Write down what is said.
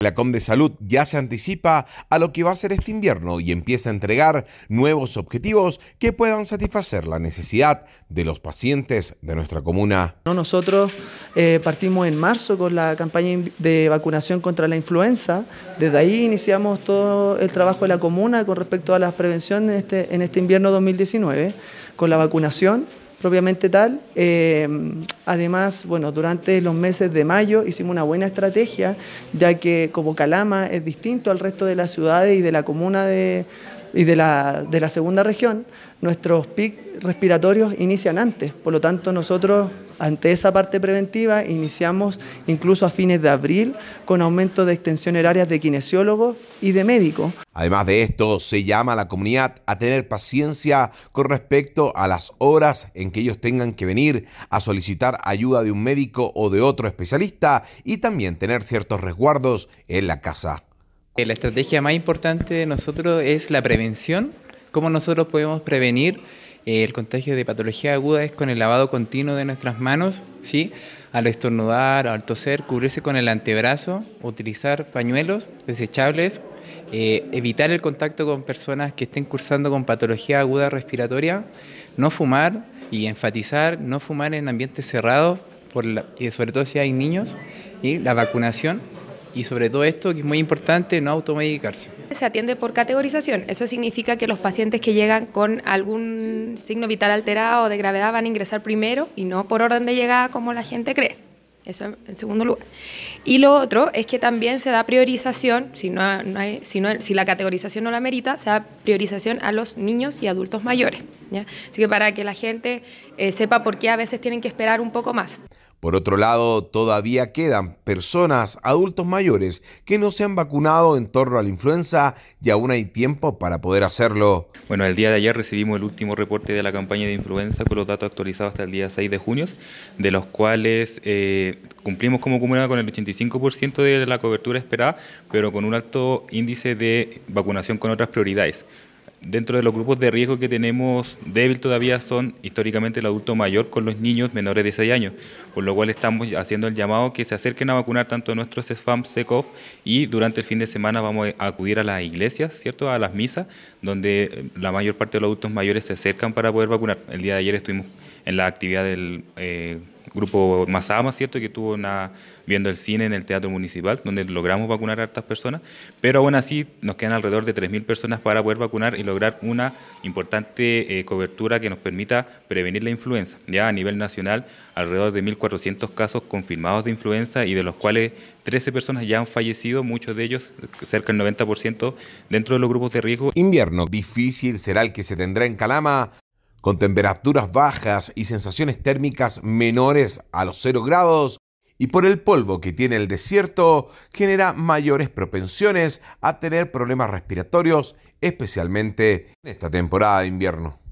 La Com de Salud ya se anticipa a lo que va a ser este invierno y empieza a entregar nuevos objetivos que puedan satisfacer la necesidad de los pacientes de nuestra comuna. Nosotros eh, partimos en marzo con la campaña de vacunación contra la influenza. Desde ahí iniciamos todo el trabajo de la comuna con respecto a la prevención este, en este invierno 2019 con la vacunación propiamente tal. Eh, además, bueno, durante los meses de mayo hicimos una buena estrategia, ya que como Calama es distinto al resto de las ciudades y de la comuna y de la, de la segunda región, nuestros PIC respiratorios inician antes, por lo tanto nosotros ante esa parte preventiva iniciamos incluso a fines de abril con aumento de extensión horarias de kinesiólogos y de médicos. Además de esto, se llama a la comunidad a tener paciencia con respecto a las horas en que ellos tengan que venir a solicitar ayuda de un médico o de otro especialista y también tener ciertos resguardos en la casa. Eh, la estrategia más importante de nosotros es la prevención, cómo nosotros podemos prevenir el contagio de patología aguda es con el lavado continuo de nuestras manos, ¿sí? al estornudar, al toser, cubrirse con el antebrazo, utilizar pañuelos desechables, eh, evitar el contacto con personas que estén cursando con patología aguda respiratoria, no fumar y enfatizar no fumar en ambientes cerrados, por y sobre todo si hay niños, y la vacunación y sobre todo esto, que es muy importante, no automedicarse. Se atiende por categorización, eso significa que los pacientes que llegan con algún signo vital alterado o de gravedad van a ingresar primero y no por orden de llegada como la gente cree. Eso en segundo lugar. Y lo otro es que también se da priorización, si, no, si, la categorización no la merita, se da priorización a los niños y adultos mayores. ¿ya? Así que para que la gente eh, sepa por qué a veces tienen que esperar un poco más. Por otro lado, todavía quedan personas, adultos mayores, que no se han vacunado en torno a la influenza y aún hay tiempo para poder hacerlo. Bueno, el día de ayer recibimos el último reporte de la campaña de influenza con los datos actualizados hasta el día 6 de junio, de los cuales eh, cumplimos como comunidad con el 85% de la cobertura esperada, pero con un alto índice de vacunación con otras prioridades. Dentro de los grupos de riesgo que tenemos débil todavía son históricamente el adulto mayor con los niños menores de 6 años, por lo cual estamos haciendo el llamado que se acerquen a vacunar tanto nuestros Sfam, SECOF y durante el fin de semana vamos a acudir a las iglesias, ¿cierto? A las misas, donde eh, la mayor parte de los adultos mayores se acercan para poder vacunar. El día de ayer estuvimos en la actividad del... Eh, grupo Masama, ¿cierto? Que estuvo una, viendo el cine en el Teatro Municipal, donde logramos vacunar a estas personas, pero aún así nos quedan alrededor de 3.000 personas para poder vacunar y lograr una importante eh, cobertura que nos permita prevenir la influenza. Ya a nivel nacional, alrededor de 1.400 casos confirmados de influenza y de los cuales 13 personas ya han fallecido, muchos de ellos, cerca del 90%, dentro de los grupos de riesgo. Invierno difícil será el que se tendrá en Calama con temperaturas bajas y sensaciones térmicas menores a los 0 grados, y por el polvo que tiene el desierto, genera mayores propensiones a tener problemas respiratorios, especialmente en esta temporada de invierno.